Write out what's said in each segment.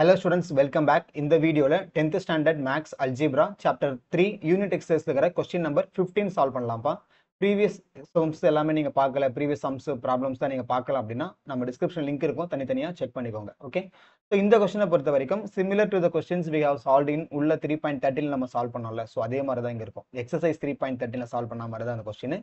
hello students welcome back இந்த வீடியோவில் tenth standard maths algebra chapter three unit exercise இருக்கிற question number fifteen solve பண்ணலாம்ப்பா previous sums எல்லாமே நீங்கள் பார்க்கல ப்ரீவியஸ் சம்ஸ் ப்ராப்ளம்ஸ் தான் நீங்கள் பார்க்கலாம் அப்படின்னா நம்ம டிஸ்கிரிப்ஷன் லிங்க் இருக்கும் தனித்தனியாக செக் பண்ணிக்கோங்க ஓகே ஸோ இந்த கொஸ்டினை பொறுத்த வரைக்கும் similar to the questions we have solved in உள்ள த்ரீ பாயிண்ட் தேர்ட்டில் நம்ம சால்வ் பண்ணோம்ல ஸோ அதே மாதிரி தான் இங்கே இருக்கும் எக்ஸசைஸ் த்ரீ பாயிண்ட் தேர்ட்டியில் சால்வ் பண்ண மாதிரி தான் அந்த question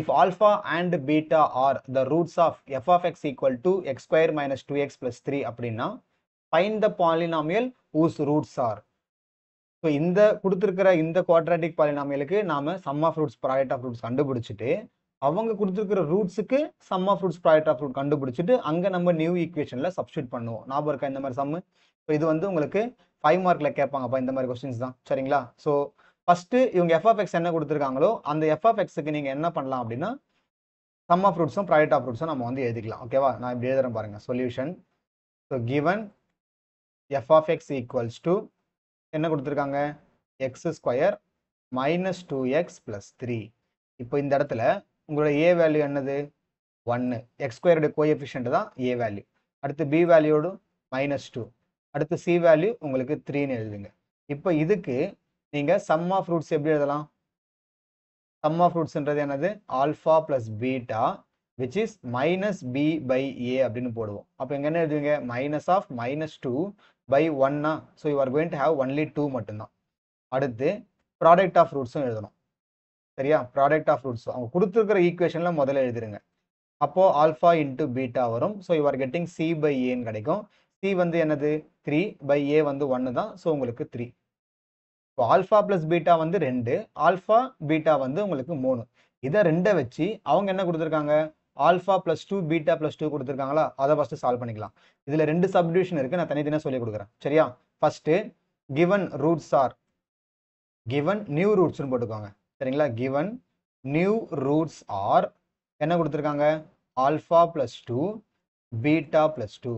if alpha and beta are the roots of f of x equal to x square minus two x plus three அப்படின்னா find the polynomial whose roots are so இந்த கொடுத்துருக்கிற இந்த quadratic பாலினாமியலுக்கு நாம sum of roots product of roots கண்டுபிடிச்சிட்டு அவங்க கொடுத்துருக்கிற ரூட்ஸுக்கு sum of roots product of root கண்டுபிடிச்சிட்டு அங்கே நம்ம நியூ ஈக்குவேஷனில் சப்ஸ்டியூட் பண்ணுவோம் ஞாபகம் இருக்கா இந்த மாதிரி சம்மு இப்போ இது வந்து உங்களுக்கு ஃபைவ் மார்க்கில் கேட்பாங்கப்பா இந்த மாதிரி கொஸ்டின்ஸ் தான் சரிங்களா ஸோ ஃபஸ்ட்டு இவங்க எஃப் எஃப்எஃப்எக்ஸ் என்ன கொடுத்துருக்காங்களோ அந்த எஃப்எஃப்எக்ஸுக்கு நீங்கள் என்ன பண்ணலாம் அப்படின்னா சம் ஆஃப் ரூட்ஸும் ப்ராடக்ட் ஆஃப் ரூட்ஸும் நம்ம வந்து எழுதிக்கலாம் ஓகேவா நான் இப்படி எழுதுறேன் பாருங்கள் solution so given f of x equals to என்ன கொடுத்துருக்காங்க x square minus two x plus three இப்போ இந்த இடத்துல உங்களோட ஏ வேல்யூ என்னது ஒன்று எக்ஸ் ஸ்கொயருடைய coefficient தான் ஏ வேல்யூ அடுத்து பி வேல்யூடு மைனஸ் டூ அடுத்து சி வேல்யூ உங்களுக்கு த்ரீன்னு எழுதுங்க இப்போ இதுக்கு நீங்கள் சம் of roots எப்படி எழுதலாம் சம் roots என்றது என்னது alpha plus beta which is minus b by a அப்படின்னு போடுவோம் அப்போ எங்கே என்ன எழுதுவீங்க minus of minus two by ஒன்னா so you are going to have only two மட்டும்தான் அடுத்து ப்ராடக்ட் ஆஃப் ரூட்ஸும் எழுதணும் சரியா ப்ராடக்ட் ஆஃப் ரூட்ஸும் அவங்க கொடுத்துருக்கிற ஈக்குவேஷன்லாம் முதல்ல எழுதிருங்க அப்போது ஆல்ஃபா இன்ட்டு பீட்டா வரும் so you are getting c by ஏன்னு கிடைக்கும் சி வந்து என்னது த்ரீ பை ஏ வந்து ஒன்று தான் ஸோ உங்களுக்கு த்ரீ இப்போ ஆல்ஃபா ப்ளஸ் பீட்டா வந்து ரெண்டு ஆல்ஃபா பீட்டா வந்து உங்களுக்கு மூணு இதை ரெண்டை வச்சு அவங்க என்ன கொடுத்துருக்காங்க alpha plus two beta plus two கொடுத்துருக்காங்களா அதை ஃபஸ்ட்டு சால்வ் பண்ணிக்கலாம் இதில் ரெண்டு சப்டிவிஷன் இருக்குது நான் தனித்தனியாக சொல்லி கொடுக்குறேன் சரியா first given roots are given new ரூட்ஸ்னு போட்டுக்கோங்க சரிங்களா கிவன் நியூ ரூட்ஸ் ஆர் என்ன கொடுத்துருக்காங்க alpha plus two beta plus two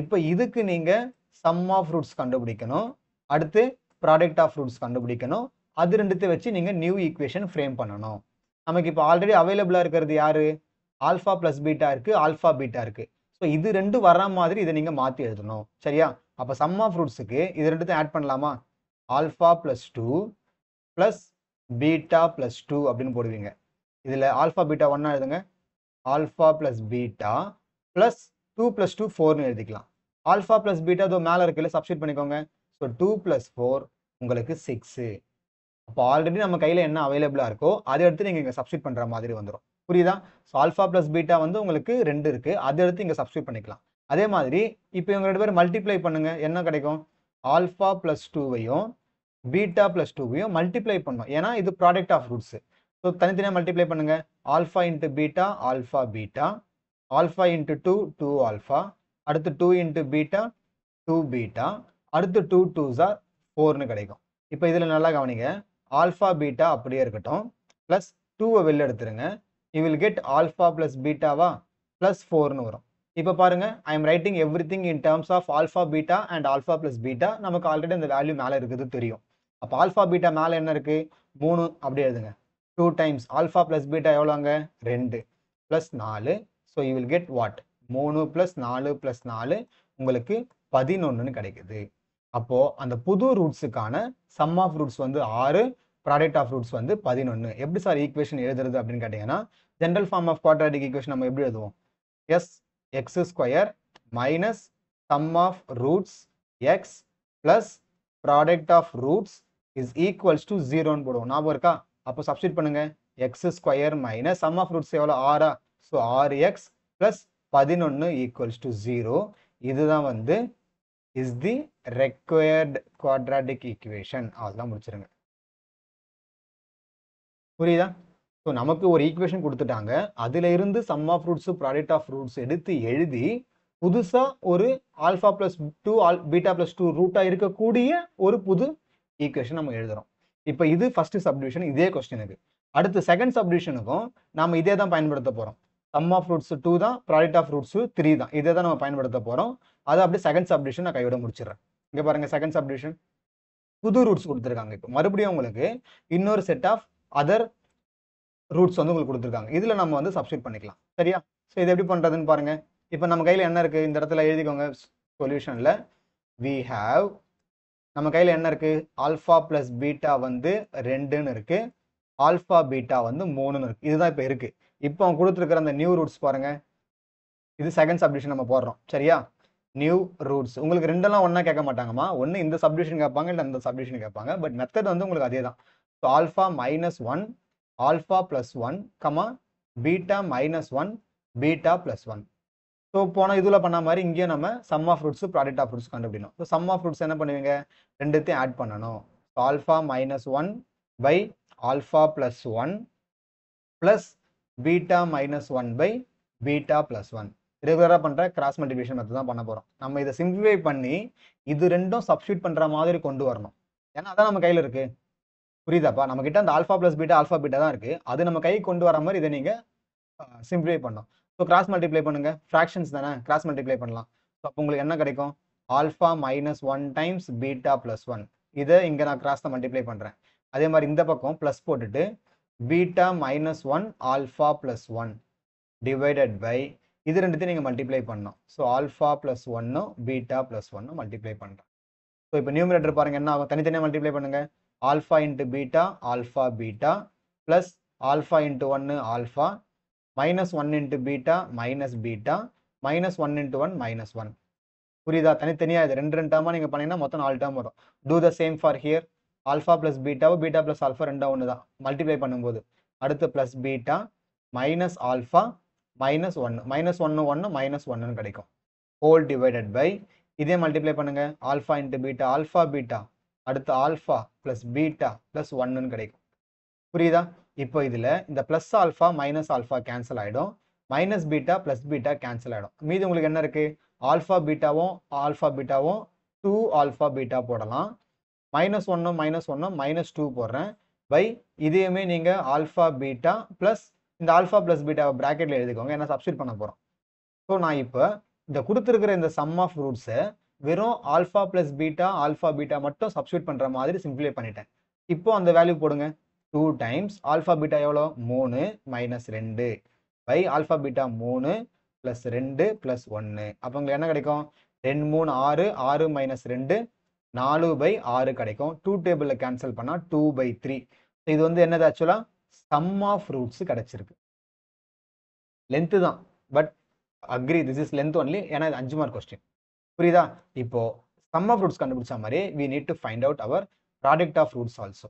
இப்போ இதுக்கு நீங்கள் சம் ஆஃப் ரூட்ஸ் கண்டுபிடிக்கணும் அடுத்து ப்ராடக்ட் ஆஃப் ரூட்ஸ் கண்டுபிடிக்கணும் அது ரெண்டுத்தையும் வச்சு நீங்கள் நியூ ஈக்குவேஷன் ஃப்ரேம் பண்ணணும் நமக்கு இப்போ ஆல்ரெடி அவைலபிளாக இருக்கிறது யார் ஆல்ஃபா ப்ளஸ் பீட்டா இருக்குது ஆல்ஃபா பீட்டா இருக்குது ஸோ இது ரெண்டு வர்ற மாதிரி இதை நீங்கள் மாற்றி எழுதணும் சரியா அப்போ சம் ஆஃப் ரூட்ஸுக்கு இது ரெண்டுத்தையும் ஆட் பண்ணலாமா alpha plus two plus beta plus two அப்படின்னு போடுவீங்க இதில் ஆல்ஃபா பீட்டா ஒன்றா எழுதுங்க alpha plus beta plus two plus two ஃபோர்னு எழுதிக்கலாம் ஆல்ஃபா ப்ளஸ் பீட்டா இதோ மேலே இருக்குல்ல சப்ஸ்டியூட் பண்ணிக்கோங்க ஸோ டூ ப்ளஸ் ஃபோர் உங்களுக்கு சிக்ஸு அப்போ ஆல்ரெடி நம்ம கையில் என்ன அவைலபிளாக இருக்கோ அதை எடுத்து நீங்கள் இங்கே சப்ஸ்டியூட் பண்ணுற மாதிரி வந்துடும் புரியுதா ஸோ ஆல்ஃபா ப்ளஸ் பீட்டா வந்து உங்களுக்கு ரெண்டு இருக்குது அதை எடுத்து இங்கே சப்ஸ்கிரைப் பண்ணிக்கலாம் அதே மாதிரி இப்போ இவங்க ரெண்டு பேரும் மல்டிப்ளை பண்ணுங்கள் என்ன கிடைக்கும் ஆல்ஃபா ப்ளஸ் டூவையும் பீட்டா ப்ளஸ் டூவையும் மல்டிப்ளை பண்ணும் ஏன்னா இது ப்ராடக்ட் ஆஃப் ரூட்ஸு ஸோ தனித்தனியாக மல்டிப்ளை பண்ணுங்கள் alpha into beta alpha beta alpha into two two alpha அடுத்து two into beta two beta அடுத்து டூ டூ சார் ஃபோர்னு கிடைக்கும் இப்போ இதில் நல்லா கவனிங்க ஆல்ஃபா பீட்டா அப்படியே இருக்கட்டும் ப்ளஸ் டூவை வெளில எடுத்துருங்க you will get alpha plus பீட்டாவா ப்ளஸ் ஃபோர்னு வரும் இப்போ பாருங்க I am writing everything in terms of alpha beta and alpha plus beta நமக்கு ஆல்ரெடி அந்த வேல்யூ மேலே இருக்குது தெரியும் அப்போ ஆல்ஃபா பீட்டா மேலே என்ன இருக்குது மூணு அப்படி எழுதுங்க two times alpha plus beta எவ்வளோங்க ரெண்டு ப்ளஸ் நாலு so you will get what மூணு ப்ளஸ் நாலு ப்ளஸ் நாலு உங்களுக்கு பதினொன்றுன்னு கிடைக்குது அப்போது அந்த புது ரூட்ஸுக்கான சம் ஆஃப் ரூட்ஸ் வந்து ஆறு ப்ராடக்ட் ஆஃப் ரூட்ஸ் வந்து பதினொன்று எப்படி சார் ஈக்குவேஷன் எழுதுறது அப்படின்னு கேட்டிங்கன்னா general form of quadratic equation நம்ம எப்படி எழுதுவோம் as x square minus sum of roots x plus product of roots is equals to ஜீரோன்னு போடுவோம் ஞாபகம் இருக்கா அப்போ சப்ஸ்டியூட் பண்ணுங்கள் x square minus sum of roots எவ்வளோ ஆறா ஸோ ஆறு எக்ஸ் ப்ளஸ் பதினொன்று ஈக்குவல்ஸ் டு ஜீரோ இதுதான் வந்து is the required quadratic equation அதெல்லாம் முடிச்சிருங்க புரியுதா ஸோ நமக்கு ஒரு ஈக்குவேஷன் கொடுத்துட்டாங்க இருந்து sum of roots product of roots எடுத்து எழுதி புதுசாக ஒரு alpha plus two all beta plus two ரூட்டாக இருக்கக்கூடிய ஒரு புது ஈக்குவேஷன் நம்ம எழுதுகிறோம் இப்போ இது ஃபர்ஸ்ட் சப்டிவிஷன் இதே கொஸ்டினுக்கு அடுத்து செகண்ட் சப்டிவிஷனுக்கும் நம்ம இதே தான் பயன்படுத்த போகிறோம் சம் ஆஃப் ரூட்ஸ் டூ தான் ப்ராடக்ட் ஆஃப் ரூட்ஸு த்ரீ தான் இதே தான் நம்ம பயன்படுத்த போகிறோம் அதை அப்படியே செகண்ட் சப்டிவிஷன் நான் கைவிட முடிச்சிடறேன் இங்கே பாருங்கள் செகண்ட் சப்டிவிஷன் புது ரூட்ஸ் கொடுத்துருக்காங்க இப்போ மறுபடியும் உங்களுக்கு இன்னொரு செட் ஆஃப் அதர் ரூட்ஸ் வந்து உங்களுக்கு கொடுத்துருக்காங்க இதில் நம்ம வந்து சப்ஸ்டியூட் பண்ணிக்கலாம் சரியா ஸோ இது எப்படி பண்ணுறதுன்னு பாருங்கள் இப்போ நம்ம கையில் என்ன இருக்குது இந்த இடத்துல எழுதிக்கோங்க சொல்யூஷனில் வி ஹாவ் நம்ம கையில் என்ன இருக்குது ஆல்ஃபா ப்ளஸ் பீட்டா வந்து ரெண்டுன்னு இருக்குது ஆல்ஃபா பீட்டா வந்து மூணுன்னு இருக்குது இதுதான் இப்போ இருக்குது இப்போ அவங்க கொடுத்துருக்குற அந்த நியூ ரூட்ஸ் பாருங்கள் இது செகண்ட் சப்டிஷன் நம்ம போடுறோம் சரியா நியூ ரூட்ஸ் உங்களுக்கு ரெண்டெல்லாம் ஒன்றா கேட்க மாட்டாங்கம்மா ஒன்று இந்த சப்டிஷன் கேட்பாங்க இல்லை அந்த சப்டிஷன் கேட்பாங்க பட் மெத்தட் வந்து உங்களுக்கு அதே தான் so alpha minus one alpha plus one comma beta minus one beta plus one so போன இதில் பண்ண மாதிரி இங்கேயும் நம்ம sum of roots product of roots கண்டுபிடிக்கணும் ஸோ சம் ஆஃப் ஃப்ரூட்ஸ் என்ன பண்ணுவீங்க ரெண்டுத்தையும் ஆட் பண்ணணும் so alpha minus one by alpha plus one plus beta minus one by beta plus one ரெகுலராக பண்ணுற கிராஸ் மல்டிபிகேஷன் மெத்தட் தான் பண்ண போகிறோம் நம்ம இதை சிம்பிளிஃபை பண்ணி இது ரெண்டும் சப்ஸ்டியூட் பண்ணுற மாதிரி கொண்டு வரணும் ஏன்னா அதான் நம்ம கையில் இருக்குது புரியுதாப்பா நம்மக்கிட்ட அந்த alpha plus beta alpha beta தான் இருக்குது அது நம்ம கை கொண்டு வர மாதிரி இதை நீங்கள் சிம்பிளிஃபை பண்ணோம் ஸோ கிராஸ் மல்டிப்ளை பண்ணுங்கள் ஃப்ராக்ஷன்ஸ் தானே கிராஸ் மல்டிப்ளை பண்ணலாம் ஸோ அப்போ உங்களுக்கு என்ன கிடைக்கும் alpha minus one times beta plus one இதை இங்கே நான் கிராஸ் தான் மல்டிப்ளை பண்ணுறேன் அதே மாதிரி இந்த பக்கம் ப்ளஸ் போட்டுட்டு beta minus one alpha plus one divided by இது ரெண்டுத்தையும் நீங்கள் மல்டிப்ளை பண்ணோம் ஸோ ஆல்ஃபா ப்ளஸ் ஒன்னும் பீட்டா ப்ளஸ் ஒன்னும் மல்டிப்ளை பண்ணுறேன் ஸோ இப்போ நியூமினேட்டர் பாருங்கள் என்ன ஆகும் தனித்தனியாக மல்டிப்ளை பண்ணுங்கள் alpha into beta alpha beta plus alpha into ஒன்று alpha minus one into beta minus beta minus one into one minus one புரியுதா தனித்தனியாக இது ரெண்டு ரெண்டு டேர்மாக நீங்கள் பண்ணீங்கன்னா மொத்தம் நாலு டேர்ம் வரும் do the same for here alpha plus பீட்டாவோ பீட்டா ப்ளஸ் ஆல்ஃபா ரெண்டா ஒன்று தான் மல்டிப்ளை பண்ணும்போது அடுத்து plus beta minus alpha minus ஒன்று மைனஸ் ஒன்று ஒன்று மைனஸ் ஒன்றுன்னு கிடைக்கும் ஹோல் டிவைடட் பை இதே மல்டிப்ளை பண்ணுங்கள் alpha into beta alpha beta அடுத்து ஆல்ஃபா ப்ளஸ் பீட்டா ப்ளஸ் ஒன்னுன்னு கிடைக்கும் புரியுதா இப்போ இதில் இந்த plus alpha minus alpha cancel ஆகிடும் minus beta plus beta cancel ஆகிடும் மீது உங்களுக்கு என்ன இருக்குது ஆல்ஃபா பீட்டாவும் ஆல்ஃபா பீட்டாவும் டூ ஆல்ஃபா பீட்டா போடலாம் மைனஸ் ஒன்னும் மைனஸ் ஒன்னும் மைனஸ் டூ போடுறேன் பை இதையுமே நீங்கள் ஆல்ஃபா பீட்டா ப்ளஸ் இந்த ஆல்ஃபா ப்ளஸ் பீட்டாவை ப்ராக்கெட்டில் எழுதிக்கோங்க ஏன்னா சப்ஸ்டியூட் பண்ண போகிறோம் ஸோ நான் இப்போ இந்த கொடுத்துருக்கிற இந்த சம் ஆஃப் ரூட்ஸை வெறும் alpha plus beta alpha beta மட்டும் சப்ஸ்டியூட் பண்ணுற மாதிரி சிம்பிளை பண்ணிட்டேன் இப்போ அந்த வேல்யூ போடுங்க டூ டைம்ஸ் ஆல்ஃபா பீட்டா எவ்வளோ மூணு மைனஸ் ரெண்டு பை ஆல்ஃபா பீட்டா மூணு ப்ளஸ் ரெண்டு ப்ளஸ் ஒன்று அப்போ உங்களுக்கு என்ன கிடைக்கும் ரெண்டு மூணு ஆறு ஆறு மைனஸ் ரெண்டு நாலு பை ஆறு கிடைக்கும் டூ டேபிளில் கேன்சல் பண்ணால் டூ பை த்ரீ இது வந்து என்னது ஆக்சுவலாக சம் ஆஃப் ரூட்ஸ் கிடச்சிருக்கு லென்த்து தான் but agree this is length only ஏன்னா இது அஞ்சு மார்க் கொஸ்டின் புரியுதா இப்போ சம் ஆஃப் ரூட்ஸ் கண்டுபிடிச்ச மாதிரி we need to find out our product of roots also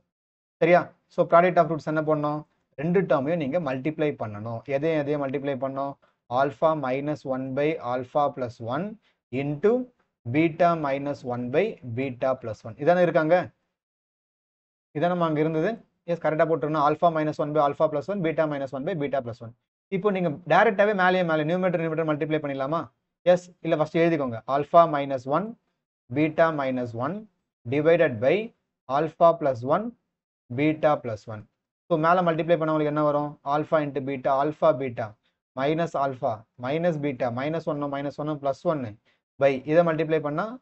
சரியா ஸோ ப்ராடக்ட் ஆஃப் ரூட்ஸ் என்ன பண்ணோம் ரெண்டு டேர்மையும் நீங்கள் மல்டிப்ளை பண்ணணும் எதையும் எதையும் மல்டிப்ளை பண்ணோம் alpha minus one by alpha plus one into beta minus one by beta plus one இதானே இருக்காங்க இதானே அங்கே இருந்தது எஸ் கரெக்டாக போட்டுருணும் alpha minus one by alpha plus one beta minus one by beta plus one இப்போ நீங்கள் டேரெக்டாகவே மேலேயே மேலே நியூமீட்டர் நியூமீட்டர் மல்டிப்ளை பண்ணிடலாமா எஸ் இல்லை ஃபஸ்ட்டு எழுதிக்கோங்க alpha minus one beta minus one divided by alpha plus one beta plus one so மேலே multiply பண்ணவங்களுக்கு என்ன வரும் alpha into beta alpha beta minus alpha minus beta minus ஒன்று minus ஒன்று plus ஒன்று பை இதை மல்டிப்ளை பண்ணால்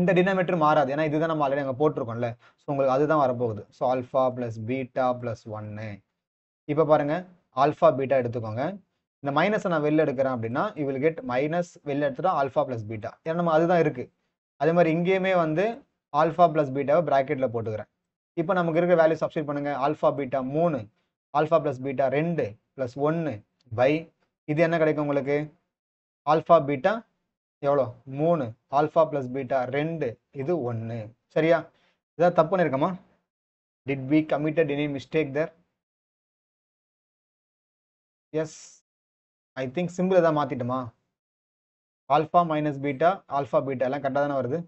இந்த டினாமேட்டர் மாறாது ஏன்னா இதுதான் நம்ம ஆல்ரெடி அங்கே போட்டிருக்கோம்ல ஸோ உங்களுக்கு அதுதான் வரப்போகுது so alpha plus beta plus ஒன்று இப்போ பாருங்கள் ஆல்ஃபா பீட்டா எடுத்துக்கோங்க இந்த மைனஸை நான் வெளில எடுக்கிறேன் அப்படின்னா யூ வில் கெட் மைனஸ் வெளில எடுத்துட்டா ஆல்ஃபா ப்ளஸ் பீட்டா ஏன்னா நம்ம அதுதான் இருக்குது அதே மாதிரி இங்கேயுமே வந்து ஆல்ஃபா ப்ளஸ் பீட்டாவை ப்ராக்கெட்டில் போட்டுக்கிறேன் இப்போ நமக்கு இருக்கிற வேல்யூ சப்ஸ்டியூட் பண்ணுங்கள் ஆல்ஃபா பீட்டா மூணு ஆல்ஃபா ப்ளஸ் பீட்டா ரெண்டு ப்ளஸ் ஒன்று பை இது என்ன கிடைக்கும் உங்களுக்கு ஆல்ஃபா பீட்டா எவ்வளோ மூணு ஆல்ஃபா ப்ளஸ் பீட்டா ரெண்டு இது ஒன்று சரியா இதாக தப்புன்னு இருக்கமா did we committed any mistake there yes I think simple எதாவது மாற்றிட்டுமா alpha minus beta alpha beta எல்லாம் கரெக்டாக தானே வருது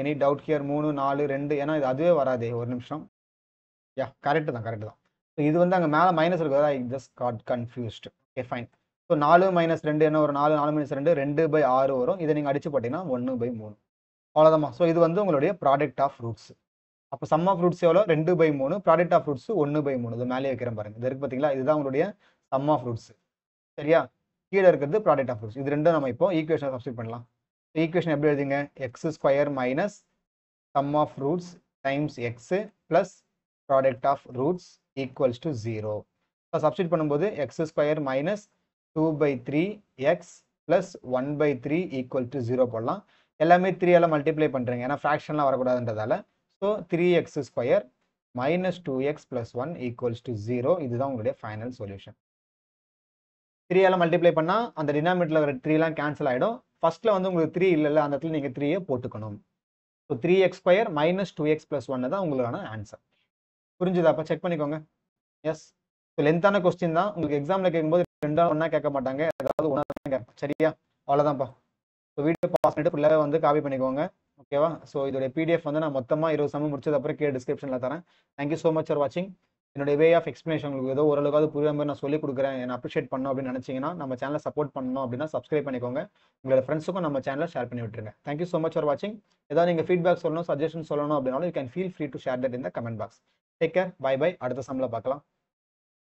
எனி டவுட் ஹியர் மூணு நாலு ரெண்டு ஏன்னா இது அதுவே வராதே ஒரு நிமிஷம் யா கரெக்டு தான் கரெக்டு தான் ஸோ இது வந்து அங்கே மேலே மைனஸ் இருக்கிறதா I just got confused okay fine so நாலு மைனஸ் ரெண்டு என்ன ஒரு நாலு நாலு மைனஸ் ரெண்டு ரெண்டு பை ஆறு வரும் இதை நீங்கள் அடிச்சு போட்டிங்கன்னா ஒன்று பை மூணு அவ்வளோதாம்மா ஸோ இது வந்து உங்களுடைய ப்ராடக்ட் ஆஃப் ஃப்ரூட்ஸ் அப்போ சம் ஆஃப் ஃப்ரூட்ஸ் எவ்வளோ ரெண்டு பை மூணு ப்ராடக்ட் ஆஃப் ஃப்ரூட்ஸ் ஒன்று பை மூணு இது மேலே வைக்கிறேன் பாருங்கள் இது இருக்கு பார்த்தீங்களா இதுதான் உங்களுடைய சம் ஆஃப் ஃப்ரூட்ஸ் சரியா கீழே இருக்கிறது ப்ராடக்ட் ஆஃப் ரூட்ஸ் இது ரெண்டும் நம்ம இப்போ ஈக்குவேஷனை சப்ஸ்ட் பண்ணலாம் ஈக்குவேஷன் எப்படி எழுதிங்க x square minus sum of roots times x plus product of roots equals to zero இப்போ சப்ஸ்டியூட் பண்ணும்போது x square minus two by three x plus one by three equal to zero போடலாம் எல்லாமே எல்லாம் multiply பண்ணுறேங்க ஏன்னா ஃப்ராக்ஷன்லாம் வரக்கூடாதுன்றதால so three x square minus two x plus one equals to zero இதுதான் உங்களுடைய ஃபைனல் சொல்யூஷன் எல்லாம் மல்டிப்ளை பண்ணால் அந்த டினாமினேட்டரில் வர த்ரீலாம் கேன்சல் ஆகிடும் ஃபஸ்ட்டில் வந்து உங்களுக்கு த்ரீ இல்லைல்ல அந்த இடத்துல நீங்கள் த்ரீயே போட்டுக்கணும் so three x square minus two x plus ஒன்னு தான் உங்களுக்கான ஆன்சர் புரிஞ்சுதா அப்போ செக் பண்ணிக்கோங்க எஸ் ஸோ லென்த்தான கொஸ்டின் தான் உங்களுக்கு எக்ஸாமில் கேட்கும்போது ரெண்டாவது ஒன்றா கேட்க மாட்டாங்க ஏதாவது ஒன்றா தான் சரியா அவ்வளோதான்ப்பா ஸோ வீடியோ பாஸ் பண்ணிட்டு வந்து காப்பி பண்ணிக்கோங்க ஓகேவா ஸோ இதோடைய பிடிஎஃப் வந்து நான் மொத்தமாக இருபது சமயம் முடிச்சது அப்புறம் கே டிஸ்கிரிப்ஷனில் தரேன் தேங்க்யூ ஸோ மச் ஃபார் வாட்சிங் என்னுடைய வே ஆஃப் எக்ஸ்பிளேஷன் உங்களுக்கு ஏதோ ஓரளவுக்காவது புரியுற மாதிரி நான் சொல்லி கொடுக்குறேன் என்ன அப்ரிஷியேட் பண்ணணும் அப்படின்னு நினச்சிங்கன்னா நம்ம சேனலை சப்போர்ட் பண்ணணும் அப்படின்னா சப்ஸ்கிரைப் பண்ணிக்கோங்க உங்களோட ஃப்ரெண்ட்ஸுக்கும் நம்ம சேனலை ஷேர் பண்ணி விட்டுருங்க தேங்க்யூ ஸோ மச் ஃபார் வாட்சிங் ஏதாவது நீங்கள் ஃபீட்பேக் சொல்லணும் சஜஷன் சொல்லணும் அப்படின்னாலும் you can feel free to share that இந்த comment box take care bye bye அடுத்த சம்பளம் பார்க்கலாம்